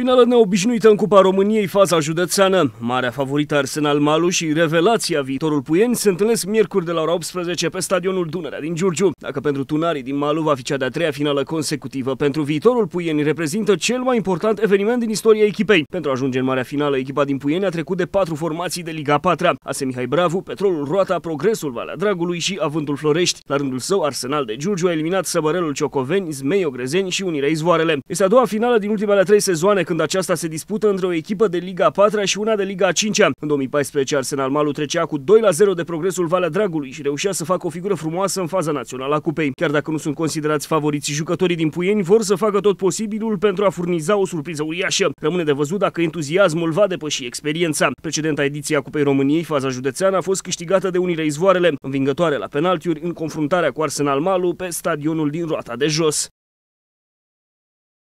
Finală neobișnuită în Cupa României, faza județeană. Marea favorită Arsenal Malu și revelația viitorul Puieni se întâlnesc miercuri de la ora 18 pe stadionul Dunărea din Giurgiu. Dacă pentru tunarii din Malu va fi cea de-a treia finală consecutivă, pentru viitorul Puieni reprezintă cel mai important eveniment din istoria echipei. Pentru a ajunge în marea finală, echipa din Puieni a trecut de patru formații de Liga 4 Ase Mihai Bravu, Petrolul Roata, Progresul Valea Dragului și Avântul Florești. La rândul său, Arsenal de Giurgiu a eliminat Săbărelul Ciocoveni, Zmei Ogrezeni și Unirea Izvoarele. Este a doua finală din ultimele trei sezoane când aceasta se dispută între o echipă de Liga 4 și una de Liga 5. În 2014 Arsenal Malu trecea cu 2 la 0 de progresul Valea Dragului și reușea să facă o figură frumoasă în faza națională a cupei. Chiar dacă nu sunt considerați favoriți, jucătorii din Puieni vor să facă tot posibilul pentru a furniza o surpriză uriașă. Rămâne de văzut dacă entuziasmul va depăși experiența. Precedenta ediție a Cupei României, faza județeană, a fost câștigată de unile izvoarele, învingătoare la penaltiuri în confruntarea cu Arsenal Malu pe stadionul din Roata de Jos.